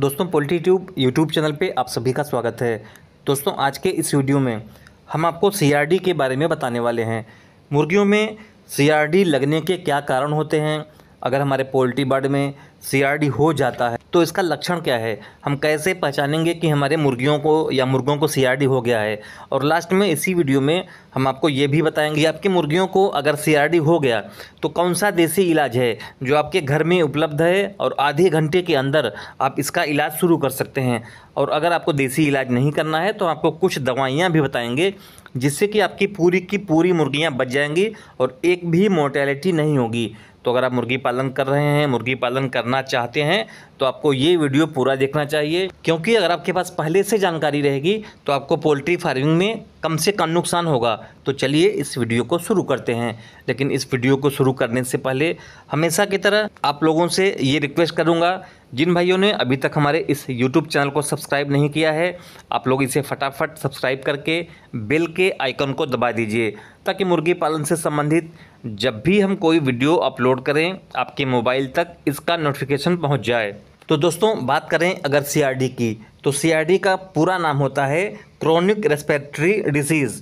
दोस्तों poultry tube YouTube channel पे आप सभी का स्वागत है दोस्तों आज के इस वीडियो में हम आपको सीआरडी के बारे में बताने वाले हैं मुर्गियों में सीआरडी लगने के क्या कारण होते हैं अगर हमारे पोल्ट्री बर्ड में सी हो जाता है तो इसका लक्षण क्या है हम कैसे पहचानेंगे कि हमारे मुर्गियों को या मुर्गों को सी हो गया है और लास्ट में इसी वीडियो में हम आपको ये भी बताएंगे आपकी मुर्गियों को अगर सी हो गया तो कौन सा देसी इलाज है जो आपके घर में उपलब्ध है और आधे घंटे के अंदर आप इसका इलाज शुरू कर सकते हैं और अगर आपको देसी इलाज नहीं करना है तो आपको कुछ दवाइयाँ भी बताएंगे जिससे कि आपकी पूरी की पूरी मुर्गियाँ बच जाएंगी और एक भी मोर्टेलिटी नहीं होगी तो अगर आप मुर्गी पालन कर रहे हैं मुर्गी पालन करना चाहते हैं तो आपको ये वीडियो पूरा देखना चाहिए क्योंकि अगर आपके पास पहले से जानकारी रहेगी तो आपको पोल्ट्री फार्मिंग में कम से कम नुकसान होगा तो चलिए इस वीडियो को शुरू करते हैं लेकिन इस वीडियो को शुरू करने से पहले हमेशा की तरह आप लोगों से ये रिक्वेस्ट करूँगा जिन भाइयों ने अभी तक हमारे इस YouTube चैनल को सब्सक्राइब नहीं किया है आप लोग इसे फटाफट सब्सक्राइब करके बेल के आइकन को दबा दीजिए ताकि मुर्गी पालन से संबंधित जब भी हम कोई वीडियो अपलोड करें आपके मोबाइल तक इसका नोटिफिकेशन पहुंच जाए तो दोस्तों बात करें अगर सी की तो सीआईडी का पूरा नाम होता है क्रॉनिक रेस्पिरेटरी डिजीज़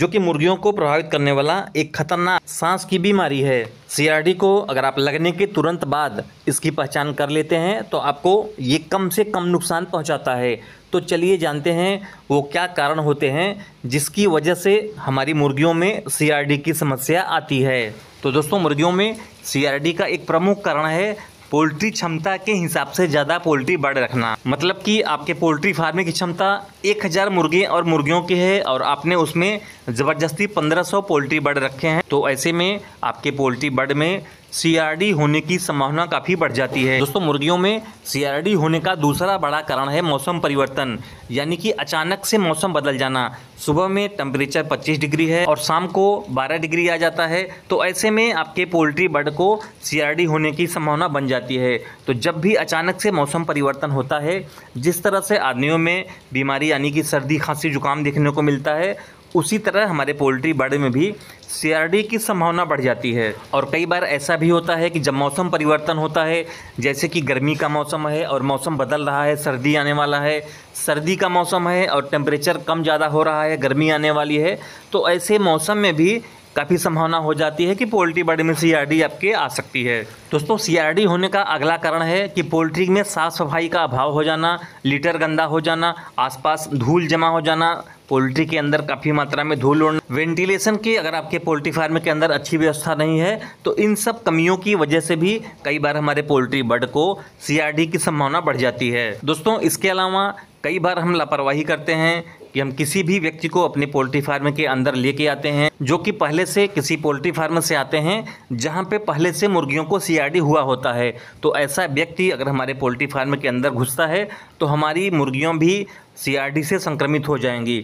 जो कि मुर्गियों को प्रभावित करने वाला एक खतरनाक सांस की बीमारी है सीआरडी को अगर आप लगने के तुरंत बाद इसकी पहचान कर लेते हैं तो आपको ये कम से कम नुकसान पहुंचाता है तो चलिए जानते हैं वो क्या कारण होते हैं जिसकी वजह से हमारी मुर्गियों में सीआरडी की समस्या आती है तो दोस्तों मुर्गियों में सीआरडी का एक प्रमुख कारण है पोल्ट्री क्षमता के हिसाब से ज़्यादा पोल्ट्री बर्ड रखना मतलब कि आपके पोल्ट्री फार्मिंग की क्षमता एक हज़ार मुर्गे और मुर्गियों की है और आपने उसमें ज़बरदस्ती पंद्रह सौ पोल्ट्री बर्ड रखे हैं तो ऐसे में आपके पोल्ट्री बर्ड में सीआरडी होने की संभावना काफ़ी बढ़ जाती है दोस्तों मुर्गियों में सीआरडी होने का दूसरा बड़ा कारण है मौसम परिवर्तन यानी कि अचानक से मौसम बदल जाना सुबह में टम्परेचर 25 डिग्री है और शाम को 12 डिग्री आ जाता है तो ऐसे में आपके पोल्ट्री बर्ड को सीआरडी होने की संभावना बन जाती है तो जब भी अचानक से मौसम परिवर्तन होता है जिस तरह से आदमियों में बीमारी यानी कि सर्दी खांसी जुकाम देखने को मिलता है उसी तरह हमारे पोल्ट्री बाड़े में भी सीआरडी की संभावना बढ़ जाती है और कई बार ऐसा भी होता है कि जब मौसम परिवर्तन होता है जैसे कि गर्मी का मौसम है और मौसम बदल रहा है सर्दी आने वाला है सर्दी का मौसम है और टेम्परेचर कम ज़्यादा हो रहा है गर्मी आने वाली है तो ऐसे मौसम में भी काफ़ी संभावना हो जाती है कि पोल्ट्री बाड़ी में सीआरडी आपके आ सकती है दोस्तों सीआरडी होने का अगला कारण है कि पोल्ट्री में साफ़ सफाई का अभाव हो जाना लीटर गंदा हो जाना आसपास धूल जमा हो जाना पोल्ट्री के अंदर काफ़ी मात्रा में धूल उड़ना वेंटिलेशन की अगर आपके पोल्ट्री फार्म के अंदर अच्छी व्यवस्था नहीं है तो इन सब कमियों की वजह से भी कई बार हमारे पोल्ट्री बर्ड को सीआरडी की संभावना बढ़ जाती है दोस्तों इसके अलावा कई बार हम लापरवाही करते हैं कि हम किसी भी व्यक्ति को अपने पोल्ट्री फार्म के अंदर लेके आते हैं जो कि पहले से किसी पोल्ट्री फार्म से आते हैं जहां पे पहले से मुर्गियों को सीआरडी हुआ होता है तो ऐसा व्यक्ति अगर हमारे पोल्ट्री फार्म के अंदर घुसता है तो हमारी मुर्गियों भी सीआरडी से संक्रमित हो जाएंगी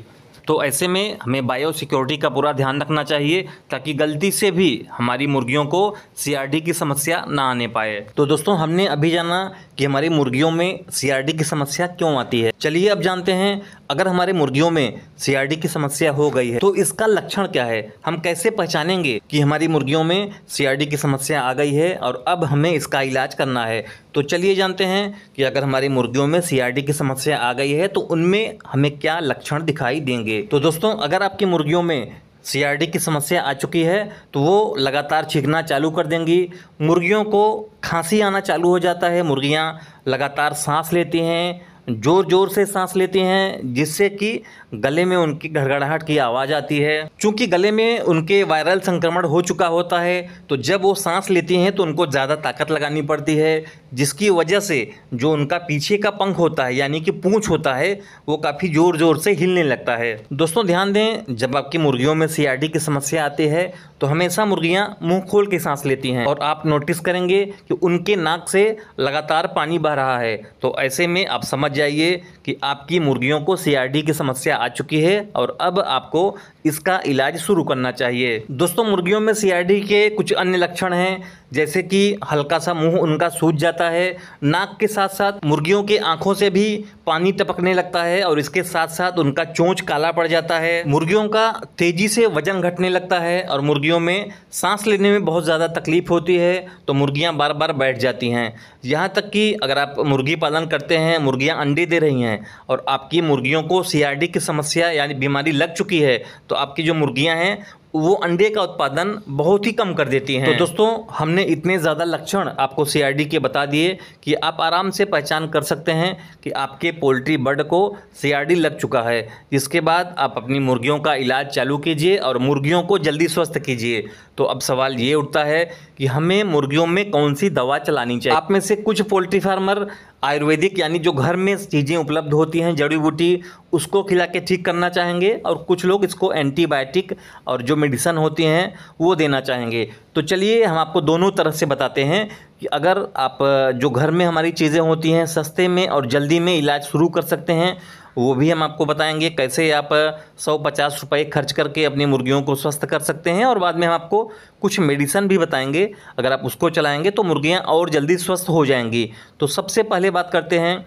तो ऐसे में हमें बायो सिक्योरिटी का पूरा ध्यान रखना चाहिए ताकि गलती से भी हमारी मुर्गियों को सीआरडी की समस्या ना आने पाए तो दोस्तों हमने अभी जाना कि हमारी मुर्गियों में सीआरडी की समस्या क्यों आती है चलिए अब जानते हैं अगर हमारे मुर्गियों में सीआरडी की समस्या हो गई है तो इसका लक्षण क्या है हम कैसे पहचानेंगे कि हमारी मुर्गियों में सीआरडी की समस्या आ गई है और अब हमें इसका इलाज करना है तो चलिए जानते हैं कि अगर हमारी मुर्गियों में सीआरडी की समस्या आ गई है तो उनमें हमें क्या लक्षण दिखाई देंगे चाहिए तो दोस्तों अगर आपकी मुर्गियों में सीआरडी की समस्या आ चुकी है तो वो लगातार छींकना चालू कर देंगी मुर्गियों को खांसी आना चालू हो जाता है मुर्गियाँ लगातार सांस लेती हैं ज़ोर ज़ोर से सांस लेती हैं जिससे कि गले में उनकी घड़घड़ाहट की आवाज़ आती है क्योंकि गले में उनके वायरल संक्रमण हो चुका होता है तो जब वो सांस लेती हैं तो उनको ज़्यादा ताकत लगानी पड़ती है जिसकी वजह से जो उनका पीछे का पंख होता है यानी कि पूँछ होता है वो काफ़ी ज़ोर ज़ोर से हिलने लगता है दोस्तों ध्यान दें जब आपकी मुर्गियों में सीआरडी की समस्या आती है तो हमेशा मुर्गियाँ मुँह खोल के सांस लेती हैं और आप नोटिस करेंगे कि उनके नाक से लगातार पानी बह रहा है तो ऐसे में आप समझ जाइए कि आपकी मुर्गियों को सी की समस्या आ चुकी है और अब आपको इसका इलाज शुरू करना चाहिए दोस्तों मुर्गियों में सीआरडी के कुछ अन्य लक्षण हैं जैसे कि हल्का सा मुंह उनका सूज जाता है नाक के साथ साथ मुर्गियों के आंखों से भी पानी टपकने लगता है और इसके साथ साथ उनका चोंच काला पड़ जाता है मुर्गियों का तेजी से वजन घटने लगता है और मुर्गियों में सांस लेने में बहुत ज़्यादा तकलीफ होती है तो मुर्गियाँ बार बार बैठ जाती हैं यहाँ तक कि अगर आप मुर्गी पालन करते हैं मुर्गियाँ अंडे दे रही हैं और आपकी मुर्गियों को सी की समस्या यानी बीमारी लग चुकी है तो तो आपकी जो मुर्गियां हैं वो अंडे का उत्पादन बहुत ही कम कर देती हैं तो दोस्तों हमने इतने ज़्यादा लक्षण आपको सीआरडी के बता दिए कि आप आराम से पहचान कर सकते हैं कि आपके पोल्ट्री बर्ड को सीआरडी लग चुका है इसके बाद आप अपनी मुर्गियों का इलाज चालू कीजिए और मुर्गियों को जल्दी स्वस्थ कीजिए तो अब सवाल ये उठता है कि हमें मुर्गियों में कौन सी दवा चलानी चाहिए आप में से कुछ पोल्ट्री फार्मर आयुर्वेदिक यानी जो घर में चीज़ें उपलब्ध होती हैं जड़ी बूटी उसको खिला के ठीक करना चाहेंगे और कुछ लोग इसको एंटीबायोटिक और जो मेडिसन होती हैं वो देना चाहेंगे तो चलिए हम आपको दोनों तरफ से बताते हैं कि अगर आप जो घर में हमारी चीज़ें होती हैं सस्ते में और जल्दी में इलाज शुरू कर सकते हैं वो भी हम आपको बताएंगे कैसे आप सौ पचास रुपये खर्च करके अपनी मुर्गियों को स्वस्थ कर सकते हैं और बाद में हम आपको कुछ मेडिसन भी बताएंगे अगर आप उसको चलाएंगे तो मुर्गियाँ और जल्दी स्वस्थ हो जाएंगी तो सबसे पहले बात करते हैं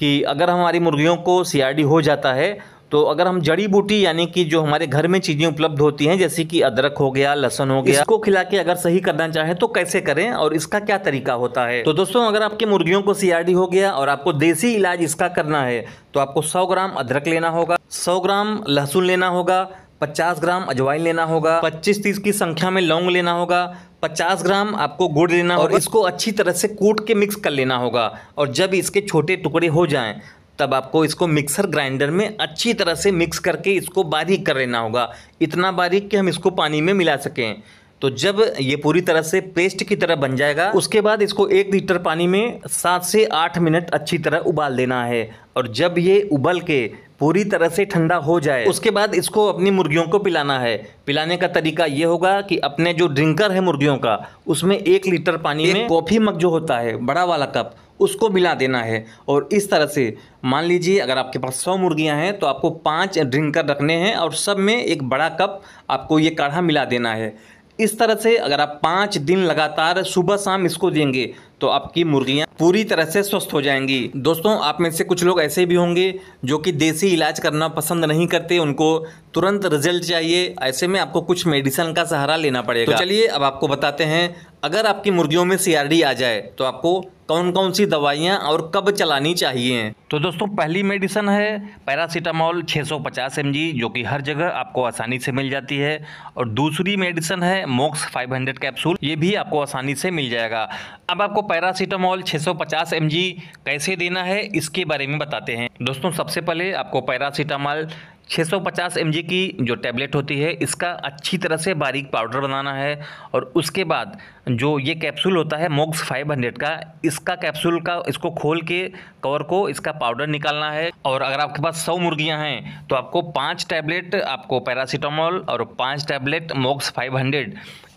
कि अगर हमारी मुर्गियों को सी हो जाता है तो अगर हम जड़ी बूटी यानी कि जो हमारे घर में चीज़ें उपलब्ध होती हैं जैसे कि अदरक हो गया लहसन हो गया इसको खिला के अगर सही करना चाहें तो कैसे करें और इसका क्या तरीका होता है तो दोस्तों अगर आपके मुर्गियों को सीआरडी हो गया और आपको देसी इलाज इसका करना है तो आपको सौ ग्राम अदरक लेना होगा सौ ग्राम लहसुन लेना होगा 50 ग्राम अजवाइन लेना होगा 25 तीस की संख्या में लौंग लेना होगा 50 ग्राम आपको गुड़ लेना और इसको अच्छी तरह से कूट के मिक्स कर लेना होगा और जब इसके छोटे टुकड़े हो जाएं तब आपको इसको मिक्सर ग्राइंडर में अच्छी तरह से मिक्स करके इसको बारीक कर लेना होगा इतना बारीक कि हम इसको पानी में मिला सकें तो जब ये पूरी तरह से पेस्ट की तरह बन जाएगा उसके बाद इसको एक लीटर पानी में सात से आठ मिनट अच्छी तरह उबाल देना है और जब ये उबल के पूरी तरह से ठंडा हो जाए उसके बाद इसको अपनी मुर्गियों को पिलाना है पिलाने का तरीका ये होगा कि अपने जो ड्रिंकर है मुर्गियों का उसमें एक लीटर पानी में कॉफ़ी मग जो होता है बड़ा वाला कप उसको मिला देना है और इस तरह से मान लीजिए अगर आपके पास सौ मुर्गियां हैं तो आपको पाँच ड्रिंकर रखने हैं और सब में एक बड़ा कप आपको ये काढ़ा मिला देना है इस तरह से अगर आप पाँच दिन लगातार सुबह शाम इसको देंगे तो आपकी मुर्गियाँ पूरी तरह से स्वस्थ हो जाएंगी दोस्तों आप में से कुछ लोग ऐसे भी होंगे जो कि देसी इलाज करना पसंद नहीं करते उनको तुरंत रिजल्ट चाहिए ऐसे में आपको कुछ मेडिसिन का सहारा लेना पड़ेगा तो चलिए अब आपको बताते हैं अगर आपकी मुर्गियों में सीआरडी आ जाए तो आपको कौन कौन सी दवाइयाँ और कब चलानी चाहिए तो दोस्तों पहली मेडिसन है पैरासीटामोल 650 एमजी जो कि हर जगह आपको आसानी से मिल जाती है और दूसरी मेडिसन है मोक्स 500 कैप्सूल ये भी आपको आसानी से मिल जाएगा अब आपको पैरासीटामोल 650 650 mg कैसे देना है इसके बारे में बताते हैं दोस्तों सबसे पहले आपको पैरासीटामॉल 650 mg की जो टैबलेट होती है इसका अच्छी तरह से बारीक पाउडर बनाना है और उसके बाद जो ये कैप्सूल होता है मोक्स 500 का इसका कैप्सूल का इसको खोल के कवर को इसका पाउडर निकालना है और अगर आपके पास 100 मुर्गियां हैं तो आपको पाँच टैबलेट आपको पैरासीटामोल और पाँच टैबलेट मोक्स 500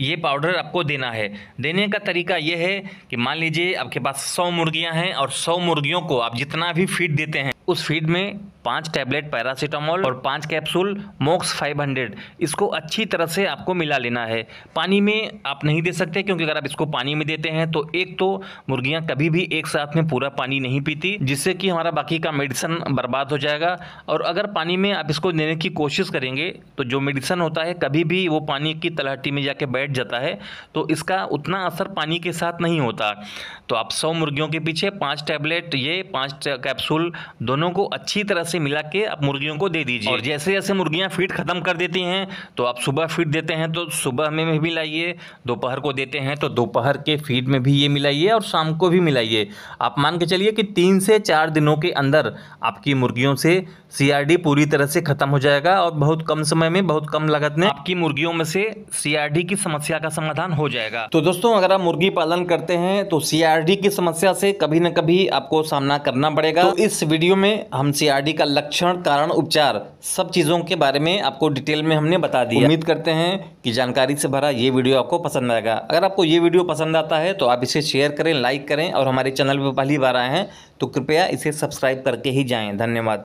ये पाउडर आपको देना है देने का तरीका ये है कि मान लीजिए आपके पास सौ मुर्गियाँ हैं और सौ मुर्गियों को आप जितना भी फीड देते हैं उस फीड में पाँच टैबलेट पैरासीटामोल और पाँच कैप्सूल मोक्स 500 इसको अच्छी तरह से आपको मिला लेना है पानी में आप नहीं दे सकते क्योंकि अगर आप इसको पानी में देते हैं तो एक तो मुर्गियाँ कभी भी एक साथ में पूरा पानी नहीं पीती जिससे कि हमारा बाकी का मेडिसन बर्बाद हो जाएगा और अगर पानी में आप इसको देने की कोशिश करेंगे तो जो मेडिसन होता है कभी भी वो पानी की तलहटी में जाके बैठ जाता है तो इसका उतना असर पानी के साथ नहीं होता तो आप सौ मुर्गियों के पीछे पाँच टैबलेट ये पाँच कैप्सूल दोनों दोनों को अच्छी तरह से मिला के आप मुर्गियों को दे दीजिए और जैसे जैसे मुर्गियाँ फीड ख़त्म कर देती हैं तो आप सुबह फीड देते हैं तो सुबह में भी मिलाइए दोपहर को देते हैं तो दोपहर के फीड में भी ये मिलाइए और शाम को भी मिलाइए आप मान के चलिए कि तीन से चार दिनों के अंदर आपकी मुर्गियों से सी पूरी तरह से ख़त्म हो जाएगा और बहुत कम समय में बहुत कम लागत में आपकी मुर्गियों में से सी की समस्या का समाधान हो जाएगा तो दोस्तों अगर आप मुर्गी पालन करते हैं तो सी की समस्या से कभी ना कभी आपको सामना करना पड़ेगा तो इस वीडियो में में हम सी का लक्षण कारण उपचार सब चीज़ों के बारे में आपको डिटेल में हमने बता दिया उम्मीद करते हैं कि जानकारी से भरा ये वीडियो आपको पसंद आएगा अगर आपको ये वीडियो पसंद आता है तो आप इसे शेयर करें लाइक करें और हमारे चैनल पर पहली बार आए हैं तो कृपया इसे सब्सक्राइब करके ही जाएँ धन्यवाद